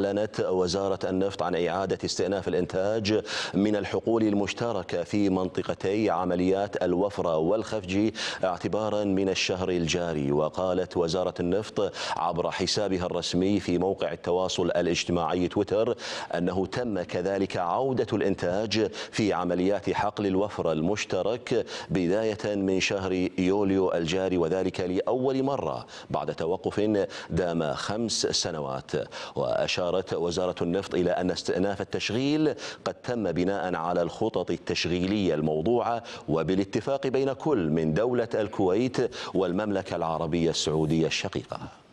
أعلنت وزارة النفط عن إعادة استئناف الإنتاج من الحقول المشتركة في منطقتي عمليات الوفرة والخفجي اعتبارا من الشهر الجاري وقالت وزارة النفط عبر حسابها الرسمي في موقع التواصل الاجتماعي تويتر أنه تم كذلك عودة الإنتاج في عمليات حقل الوفرة المشترك بداية من شهر يوليو الجاري وذلك لأول مرة بعد توقف دام خمس سنوات وأشار أشارت وزارة النفط إلى أن استئناف التشغيل قد تم بناء على الخطط التشغيلية الموضوعة وبالاتفاق بين كل من دولة الكويت والمملكة العربية السعودية الشقيقة